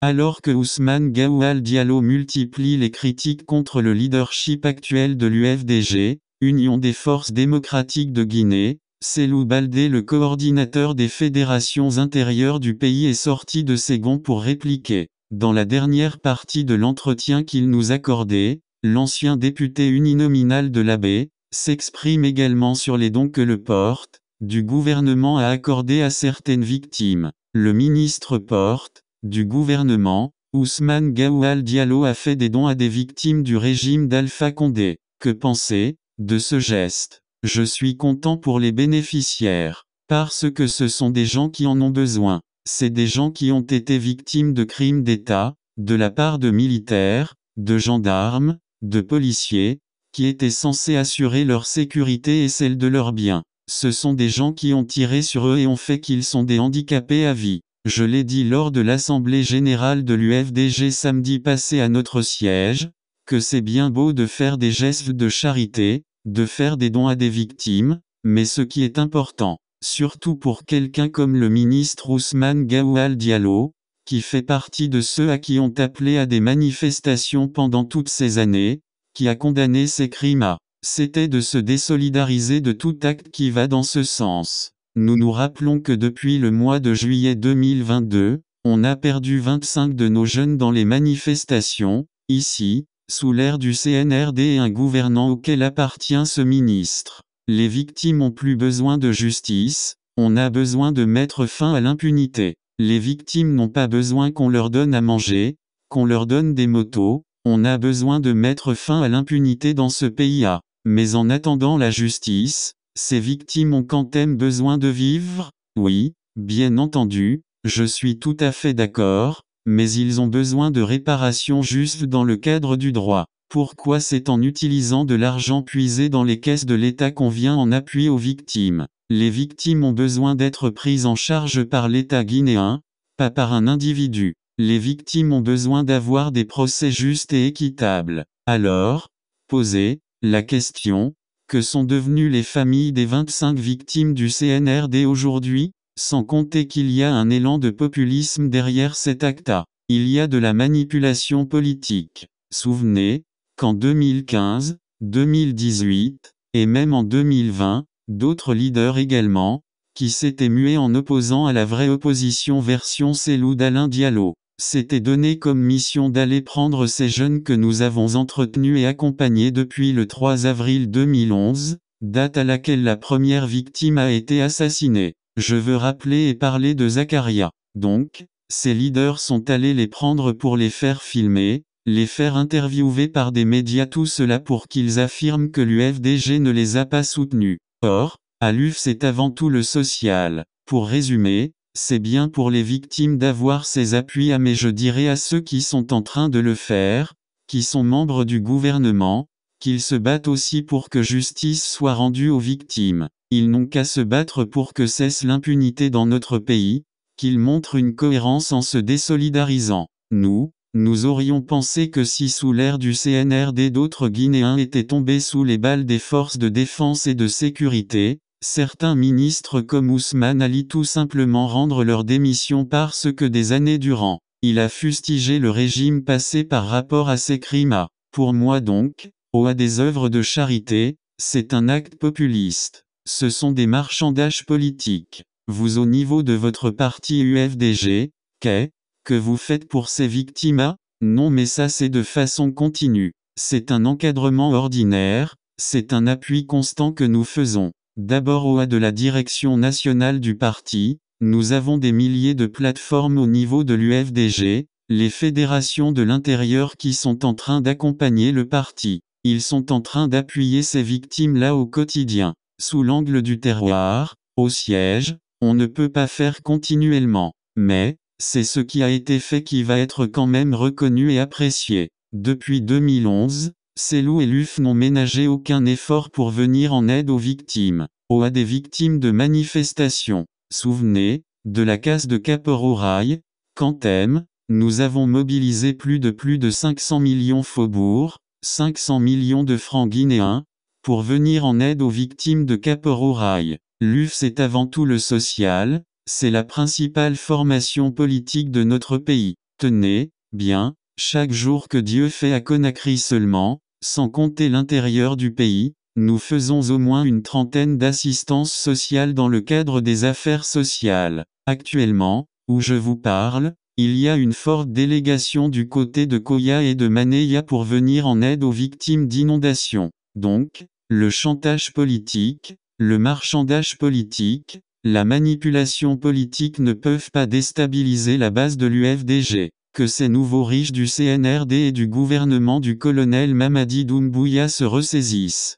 Alors que Ousmane Al Diallo multiplie les critiques contre le leadership actuel de l'UFDG, Union des forces démocratiques de Guinée, Selou Baldé le coordinateur des fédérations intérieures du pays est sorti de ses gonds pour répliquer. Dans la dernière partie de l'entretien qu'il nous accordait, l'ancien député uninominal de l'abbé, s'exprime également sur les dons que le porte, du gouvernement a accordé à certaines victimes. Le ministre porte, du gouvernement, Ousmane Gaoual Diallo a fait des dons à des victimes du régime d'Alpha Condé. Que penser de ce geste Je suis content pour les bénéficiaires, parce que ce sont des gens qui en ont besoin. C'est des gens qui ont été victimes de crimes d'État, de la part de militaires, de gendarmes, de policiers, qui étaient censés assurer leur sécurité et celle de leurs biens. Ce sont des gens qui ont tiré sur eux et ont fait qu'ils sont des handicapés à vie. Je l'ai dit lors de l'Assemblée générale de l'UFDG samedi passé à notre siège, que c'est bien beau de faire des gestes de charité, de faire des dons à des victimes, mais ce qui est important, surtout pour quelqu'un comme le ministre Ousmane Gaoual Diallo, qui fait partie de ceux à qui ont appelé à des manifestations pendant toutes ces années, qui a condamné ces crimes c'était de se désolidariser de tout acte qui va dans ce sens. Nous nous rappelons que depuis le mois de juillet 2022, on a perdu 25 de nos jeunes dans les manifestations, ici, sous l'ère du CNRD et un gouvernant auquel appartient ce ministre. Les victimes ont plus besoin de justice, on a besoin de mettre fin à l'impunité. Les victimes n'ont pas besoin qu'on leur donne à manger, qu'on leur donne des motos, on a besoin de mettre fin à l'impunité dans ce pays-là. Mais en attendant la justice, ces victimes ont quand même besoin de vivre Oui, bien entendu, je suis tout à fait d'accord, mais ils ont besoin de réparations juste dans le cadre du droit. Pourquoi c'est en utilisant de l'argent puisé dans les caisses de l'État qu'on vient en appui aux victimes Les victimes ont besoin d'être prises en charge par l'État guinéen, pas par un individu. Les victimes ont besoin d'avoir des procès justes et équitables. Alors, poser la question, que sont devenues les familles des 25 victimes du CNRD aujourd'hui, sans compter qu'il y a un élan de populisme derrière cet acta. Il y a de la manipulation politique. Souvenez qu'en 2015, 2018, et même en 2020, d'autres leaders également, qui s'étaient mués en opposant à la vraie opposition version Célou d'Alain Diallo. « C'était donné comme mission d'aller prendre ces jeunes que nous avons entretenus et accompagnés depuis le 3 avril 2011, date à laquelle la première victime a été assassinée. Je veux rappeler et parler de Zacharia. Donc, ces leaders sont allés les prendre pour les faire filmer, les faire interviewer par des médias tout cela pour qu'ils affirment que l'UFDG ne les a pas soutenus. Or, à l'UF c'est avant tout le social. Pour résumer, c'est bien pour les victimes d'avoir ces appuis à mais je dirais à ceux qui sont en train de le faire, qui sont membres du gouvernement, qu'ils se battent aussi pour que justice soit rendue aux victimes. Ils n'ont qu'à se battre pour que cesse l'impunité dans notre pays, qu'ils montrent une cohérence en se désolidarisant. Nous, nous aurions pensé que si sous l'ère du CNRD d'autres Guinéens étaient tombés sous les balles des forces de défense et de sécurité, Certains ministres comme Ousmane Ali tout simplement rendre leur démission parce que des années durant, il a fustigé le régime passé par rapport à ces crimes pour moi donc, ou à des œuvres de charité, c'est un acte populiste. Ce sont des marchandages politiques. Vous au niveau de votre parti UFDG, qu'est, que vous faites pour ces victimes à Non mais ça c'est de façon continue. C'est un encadrement ordinaire, c'est un appui constant que nous faisons. D'abord au A de la direction nationale du parti, nous avons des milliers de plateformes au niveau de l'UFDG, les fédérations de l'intérieur qui sont en train d'accompagner le parti. Ils sont en train d'appuyer ces victimes-là au quotidien. Sous l'angle du terroir, au siège, on ne peut pas faire continuellement. Mais, c'est ce qui a été fait qui va être quand même reconnu et apprécié. Depuis 2011, ces et l'UF n'ont ménagé aucun effort pour venir en aide aux victimes, ou à des victimes de manifestations. Souvenez, de la casse de Quand même, nous avons mobilisé plus de plus de 500 millions faubourgs, 500 millions de francs guinéens, pour venir en aide aux victimes de Caporouraille. L'UF c'est avant tout le social, c'est la principale formation politique de notre pays. Tenez, bien, chaque jour que Dieu fait à Conakry seulement, sans compter l'intérieur du pays, nous faisons au moins une trentaine d'assistances sociales dans le cadre des affaires sociales. Actuellement, où je vous parle, il y a une forte délégation du côté de Koya et de Maneya pour venir en aide aux victimes d'inondations. Donc, le chantage politique, le marchandage politique, la manipulation politique ne peuvent pas déstabiliser la base de l'UFDG que ces nouveaux riches du CNRD et du gouvernement du colonel Mamadi Doumbouya se ressaisissent.